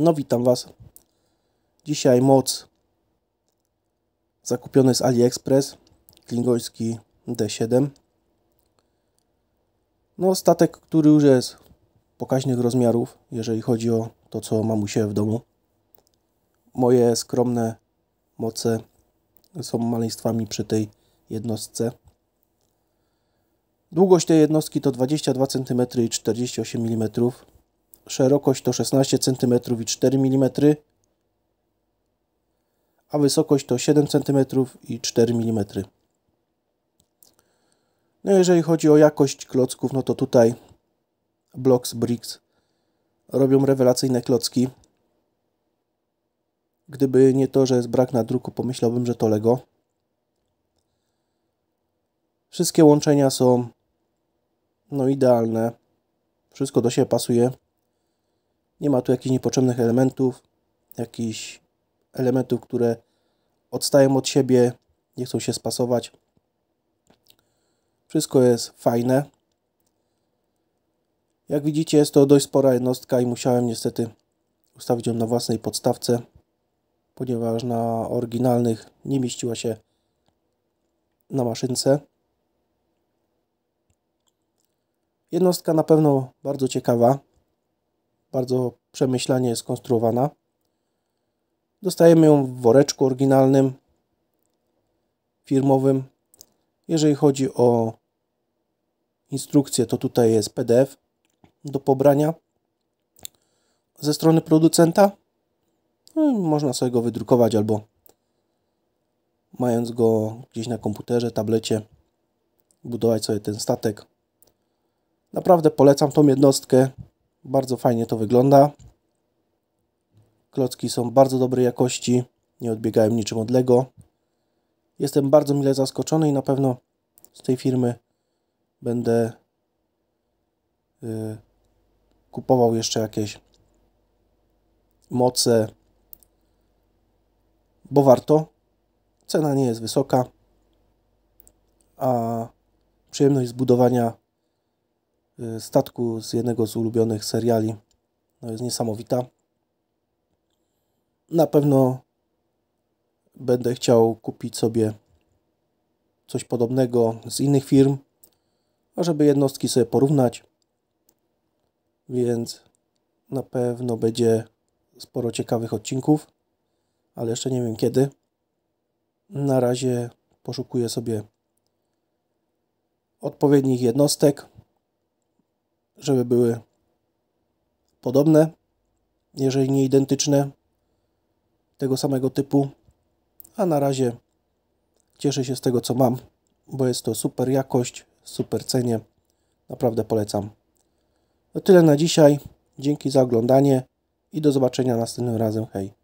No witam Was. Dzisiaj moc zakupiony z AliExpress, klingojski D7. No statek, który już jest pokaźnych rozmiarów, jeżeli chodzi o to, co mam u siebie w domu. Moje skromne moce są maleństwami przy tej jednostce. Długość tej jednostki to 22 cm i 48 mm szerokość to 16 cm i 4 mm, a wysokość to 7 cm i 4 mm. No jeżeli chodzi o jakość klocków, no to tutaj Blocks Bricks robią rewelacyjne klocki. Gdyby nie to, że jest brak na druku, pomyślałbym, że to Lego. Wszystkie łączenia są no idealne. Wszystko do siebie pasuje. Nie ma tu jakichś niepotrzebnych elementów, jakichś elementów, które odstają od siebie, nie chcą się spasować. Wszystko jest fajne. Jak widzicie jest to dość spora jednostka i musiałem niestety ustawić ją na własnej podstawce, ponieważ na oryginalnych nie mieściła się na maszynce. Jednostka na pewno bardzo ciekawa bardzo przemyślanie jest skonstruowana. Dostajemy ją w woreczku oryginalnym, firmowym. Jeżeli chodzi o instrukcję, to tutaj jest PDF do pobrania ze strony producenta. No można sobie go wydrukować albo mając go gdzieś na komputerze, tablecie, budować sobie ten statek. Naprawdę polecam tą jednostkę. Bardzo fajnie to wygląda. Klocki są bardzo dobrej jakości, nie odbiegają niczym od Lego. Jestem bardzo mile zaskoczony i na pewno z tej firmy będę y, kupował jeszcze jakieś moce, bo warto. Cena nie jest wysoka, a przyjemność zbudowania Y, statku z jednego z ulubionych seriali. No jest niesamowita. Na pewno będę chciał kupić sobie coś podobnego z innych firm, żeby jednostki sobie porównać. Więc na pewno będzie sporo ciekawych odcinków, ale jeszcze nie wiem kiedy. Na razie poszukuję sobie odpowiednich jednostek żeby były podobne, jeżeli nie identyczne, tego samego typu. A na razie cieszę się z tego, co mam, bo jest to super jakość, super cenie. Naprawdę polecam. To tyle na dzisiaj. Dzięki za oglądanie i do zobaczenia następnym razem. Hej!